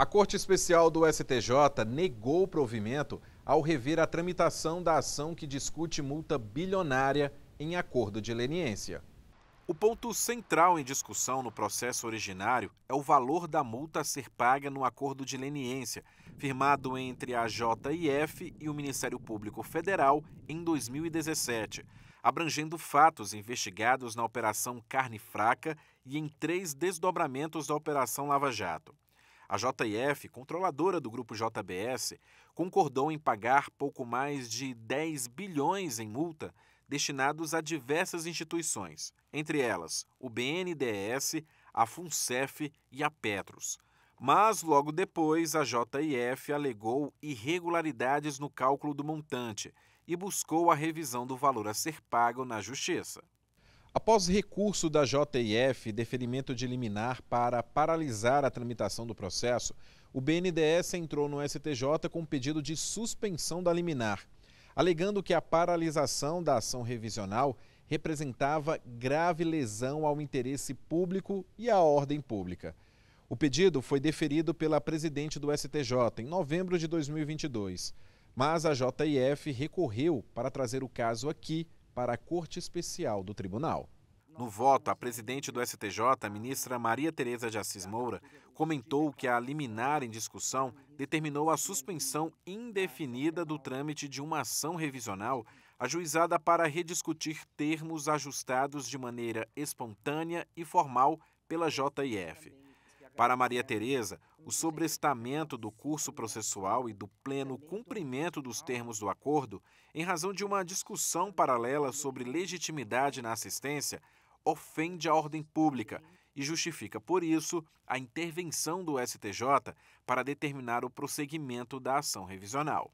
A Corte Especial do STJ negou provimento ao rever a tramitação da ação que discute multa bilionária em acordo de leniência. O ponto central em discussão no processo originário é o valor da multa a ser paga no acordo de leniência, firmado entre a JIF e o Ministério Público Federal em 2017, abrangendo fatos investigados na Operação Carne Fraca e em três desdobramentos da Operação Lava Jato. A JF, controladora do grupo JBS, concordou em pagar pouco mais de 10 bilhões em multa destinados a diversas instituições, entre elas o BNDES, a FUNCEF e a Petros. Mas logo depois, a JIF alegou irregularidades no cálculo do montante e buscou a revisão do valor a ser pago na Justiça. Após recurso da JIF, deferimento de liminar para paralisar a tramitação do processo, o BNDES entrou no STJ com pedido de suspensão da liminar, alegando que a paralisação da ação revisional representava grave lesão ao interesse público e à ordem pública. O pedido foi deferido pela presidente do STJ em novembro de 2022, mas a JIF recorreu para trazer o caso aqui para a Corte Especial do Tribunal. No voto, a presidente do STJ, a ministra Maria Tereza de Assis Moura, comentou que a liminar em discussão determinou a suspensão indefinida do trâmite de uma ação revisional ajuizada para rediscutir termos ajustados de maneira espontânea e formal pela JIF. Para Maria Tereza, o sobrestamento do curso processual e do pleno cumprimento dos termos do acordo, em razão de uma discussão paralela sobre legitimidade na assistência, ofende a ordem pública e justifica, por isso, a intervenção do STJ para determinar o prosseguimento da ação revisional.